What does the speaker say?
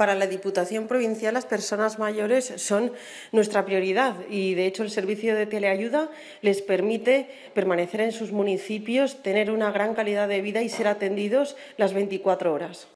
Para la Diputación Provincial las personas mayores son nuestra prioridad y, de hecho, el servicio de teleayuda les permite permanecer en sus municipios, tener una gran calidad de vida y ser atendidos las 24 horas.